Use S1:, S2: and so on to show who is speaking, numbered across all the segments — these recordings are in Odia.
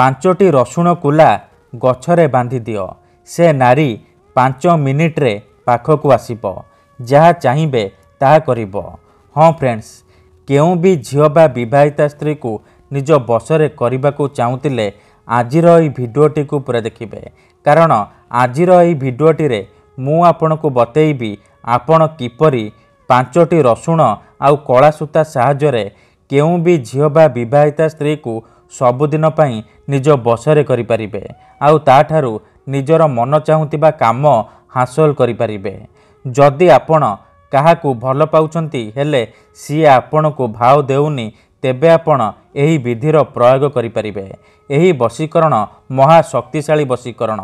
S1: ପାଞ୍ଚଟି ରସୁଣ କୁଲା ଗଛରେ ବାନ୍ଧି ଦିଅ ସେ ନାରୀ ପାଞ୍ଚ ମିନିଟ୍ରେ ପାଖକୁ ଆସିବ ଯାହା ଚାହିଁବେ ତାହା କରିବ ହଁ ଫ୍ରେଣ୍ଡସ୍ କେଉଁ ବି ଝିଅ ବା ବିବାହିତା ସ୍ତ୍ରୀକୁ ନିଜ ବସରେ କରିବାକୁ ଚାହୁଁଥିଲେ ଆଜିର ଏହି ଭିଡ଼ିଓଟିକୁ ପୁରା ଦେଖିବେ କାରଣ ଆଜିର ଏହି ଭିଡ଼ିଓଟିରେ ମୁଁ ଆପଣଙ୍କୁ ବତେଇବି ଆପଣ କିପରି ପାଞ୍ଚଟି ରସୁଣ ଆଉ କଳା ସୂତା ସାହାଯ୍ୟରେ କେଉଁ ବି ଝିଅ ବା ବିବାହିତା ସ୍ତ୍ରୀକୁ ସବୁଦିନ ପାଇଁ ନିଜ ବସରେ କରିପାରିବେ ଆଉ ତାଠାରୁ ନିଜର ମନ ଚାହୁଁଥିବା କାମ ହାସଲ କରିପାରିବେ ଯଦି ଆପଣ କାହାକୁ ଭଲ ପାଉଛନ୍ତି ହେଲେ ସିଏ ଆପଣଙ୍କୁ ଭାଉ ଦେଉନି ତେବେ ଆପଣ ଏହି ବିଧିର ପ୍ରୟୋଗ କରିପାରିବେ ଏହି ବଶୀକରଣ ମହାଶକ୍ତିଶାଳୀ ବଶୀକରଣ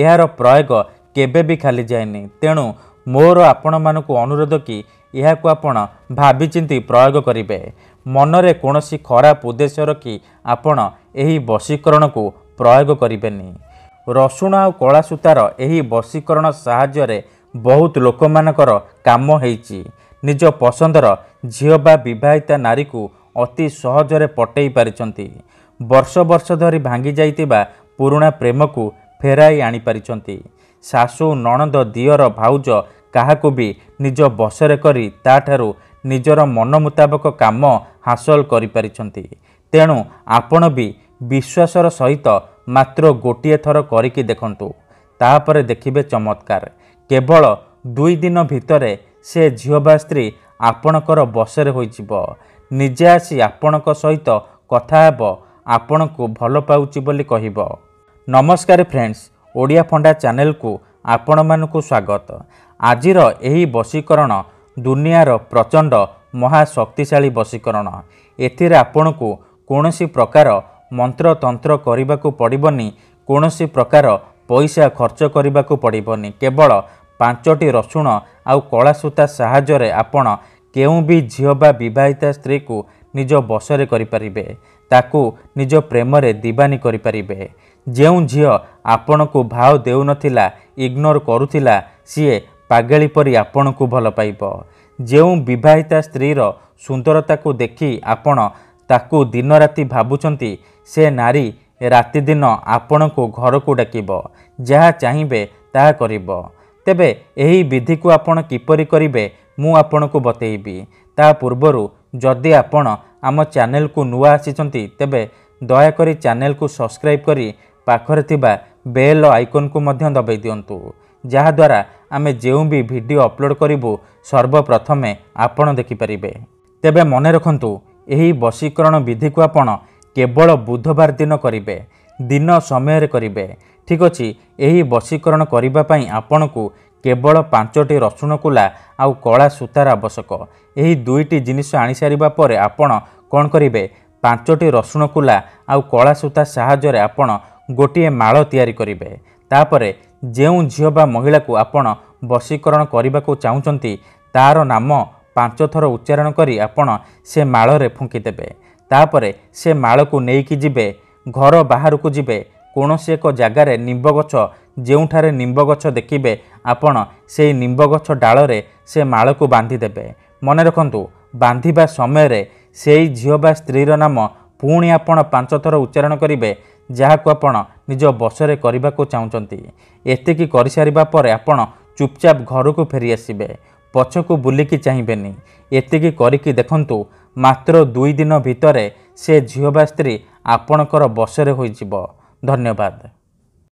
S1: ଏହାର ପ୍ରୟୋଗ କେବେ ବି ଖାଲି ଯାଏନି ତେଣୁ ମୋର ଆପଣମାନଙ୍କୁ ଅନୁରୋଧ କି ଏହାକୁ ଆପଣ ଭାବିଚିନ୍ତି ପ୍ରୟୋଗ କରିବେ ମନରେ କୌଣସି ଖରାପ ଉଦ୍ଦେଶ୍ୟ ରଖି ଆପଣ ଏହି ବଶୀକରଣକୁ ପ୍ରୟୋଗ କରିବେନି ରସୁଣ ଆଉ କଳା ସୂତାର ଏହି ବଶୀକରଣ ସାହାଯ୍ୟରେ ବହୁତ ଲୋକମାନଙ୍କର କାମ ହେଇଛି ନିଜ ପସନ୍ଦର ଝିଅ ବା ବିବାହିତା ନାରୀକୁ ଅତି ସହଜରେ ପଟେଇ ପାରିଛନ୍ତି ବର୍ଷ ବର୍ଷ ଧରି ଭାଙ୍ଗି ଯାଇଥିବା ପୁରୁଣା ପ୍ରେମକୁ ଫେରାଇ ଆଣିପାରିଛନ୍ତି ଶାଶୁ ନଣନ୍ଦ ଦିଅର ଭାଉଜ କାହାକୁ ବି ନିଜ ବସରେ କରି ତା'ଠାରୁ ନିଜର ମନ ମୁତାବକ କାମ ହାସଲ କରିପାରିଛନ୍ତି ତେଣୁ ଆପଣ ବି ବିଶ୍ୱାସର ସହିତ ମାତ୍ର ଗୋଟିଏ ଥର କରିକି ଦେଖନ୍ତୁ ତାପରେ ଦେଖିବେ ଚମତ୍କାର କେବଳ ଦୁଇ ଦିନ ଭିତରେ ସେ ଝିଅ ବା ସ୍ତ୍ରୀ ଆପଣଙ୍କର ବସରେ ହୋଇଯିବ ନିଜେ ଆସି ଆପଣଙ୍କ ସହିତ କଥା ହେବ ଆପଣଙ୍କୁ ଭଲ ପାଉଛି ବୋଲି କହିବ ନମସ୍କାର ଫ୍ରେଣ୍ଡସ୍ ଓଡ଼ିଆ ଫଣ୍ଡା ଚ୍ୟାନେଲକୁ ଆପଣମାନଙ୍କୁ ସ୍ୱାଗତ ଆଜିର ଏହି ବଶୀକରଣ ଦୁନିଆର ପ୍ରଚଣ୍ଡ ମହାଶକ୍ତିଶାଳୀ ବଶୀକରଣ ଏଥିରେ ଆପଣଙ୍କୁ କୌଣସି ପ୍ରକାର ମନ୍ତ୍ର ତନ୍ତ୍ର କରିବାକୁ ପଡ଼ିବନି କୌଣସି ପ୍ରକାର ପଇସା ଖର୍ଚ୍ଚ କରିବାକୁ ପଡ଼ିବନି କେବଳ ପାଞ୍ଚଟି ରସୁଣ ଆଉ କଳା ସୂତା ସାହାଯ୍ୟରେ ଆପଣ କେଉଁ ବି ଝିଅ ବା ବିବାହିତା ସ୍ତ୍ରୀକୁ ନିଜ ବସରେ କରିପାରିବେ ତାକୁ ନିଜ ପ୍ରେମରେ ଦିବାନୀ କରିପାରିବେ ଯେଉଁ ଝିଅ ଆପଣଙ୍କୁ ଭାଓ ଦେଉନଥିଲା ଇଗ୍ନୋର କରୁଥିଲା ସିଏ ପାଗେଳି ପରି ଆପଣଙ୍କୁ ଭଲ ପାଇବ ଯେଉଁ ବିବାହିତା ସ୍ତ୍ରୀର ସୁନ୍ଦରତାକୁ ଦେଖି ଆପଣ ତାକୁ ଦିନରାତି ଭାବୁଛନ୍ତି ସେ ନାରୀ ରାତିଦିନ ଆପଣଙ୍କୁ ଘରକୁ ଡାକିବ ଯାହା ଚାହିଁବେ ତାହା କରିବ ତେବେ ଏହି ବିଧିକୁ ଆପଣ କିପରି କରିବେ ମୁଁ ଆପଣଙ୍କୁ ବତେଇବି ତା ପୂର୍ବରୁ ଯଦି ଆପଣ ଆମ ଚ୍ୟାନେଲକୁ ନୂଆ ଆସିଛନ୍ତି ତେବେ ଦୟାକରି ଚ୍ୟାନେଲକୁ ସବସ୍କ୍ରାଇବ୍ କରି ପାଖରେ ଥିବା ବେଲ୍ ଆଇକନ୍କୁ ମଧ୍ୟ ଦବାଇ ଦିଅନ୍ତୁ ଯାହାଦ୍ୱାରା ଆମେ ଯେଉଁ ବି ଭିଡ଼ିଓ ଅପଲୋଡ଼ କରିବୁ ସର୍ବପ୍ରଥମେ ଆପଣ ଦେଖିପାରିବେ ତେବେ ମନେ ରଖନ୍ତୁ ଏହି ବଶୀକରଣ ବିଧିକୁ ଆପଣ କେବଳ ବୁଧବାର ଦିନ କରିବେ ଦିନ ସମୟରେ କରିବେ ଠିକ୍ ଅଛି ଏହି ବଶୀକରଣ କରିବା ପାଇଁ ଆପଣଙ୍କୁ କେବଳ ପାଞ୍ଚଟି ରସୁଣ କୁଲା ଆଉ କଳା ସୂତାର ଆବଶ୍ୟକ ଏହି ଦୁଇଟି ଜିନିଷ ଆଣିସାରିବା ପରେ ଆପଣ କ'ଣ କରିବେ ପାଞ୍ଚଟି ରସୁଣ କୁଲା ଆଉ କଳା ସୂତା ସାହାଯ୍ୟରେ ଆପଣ ଗୋଟିଏ ମାଳ ତିଆରି କରିବେ ତାପରେ ଯେଉଁ ଝିଅ ବା ମହିଳାକୁ ଆପଣ ବଶୀକରଣ କରିବାକୁ ଚାହୁଁଛନ୍ତି ତାର ନାମ ପାଞ୍ଚ ଥର ଉଚ୍ଚାରଣ କରି ଆପଣ ସେ ମାଳରେ ଫୁଙ୍କିଦେବେ ତାପରେ ସେ ମାଳକୁ ନେଇକି ଯିବେ ଘର ବାହାରକୁ ଯିବେ କୌଣସି ଏକ ଜାଗାରେ ନିମ୍ବ ଗଛ ଯେଉଁଠାରେ ନିମ୍ବ ଗଛ ଦେଖିବେ ଆପଣ ସେଇ ନିମ୍ବ ଗଛ ଡାଳରେ ସେ ମାଳକୁ ବାନ୍ଧିଦେବେ ମନେ ରଖନ୍ତୁ ବାନ୍ଧିବା ସମୟରେ ସେଇ ଝିଅ ବା ସ୍ତ୍ରୀର ନାମ ପୁଣି ଆପଣ ପାଞ୍ଚ ଥର ଉଚ୍ଚାରଣ କରିବେ ଯାହାକୁ ଆପଣ ନିଜ ବସରେ କରିବାକୁ ଚାହୁଁଛନ୍ତି ଏତିକି କରିସାରିବା ପରେ ଆପଣ ଚୁପଚାପ ଘରକୁ ଫେରିଆସିବେ ପଛକୁ ବୁଲିକି ଚାହିଁବେନି ଏତିକି କରିକି ଦେଖନ୍ତୁ ମାତ୍ର ଦୁଇ ଦିନ ଭିତରେ ସେ ଝିଅ ବା ସ୍ତ୍ରୀ ଆପଣଙ୍କର ବସରେ ହୋଇଯିବ ଧନ୍ୟବାଦ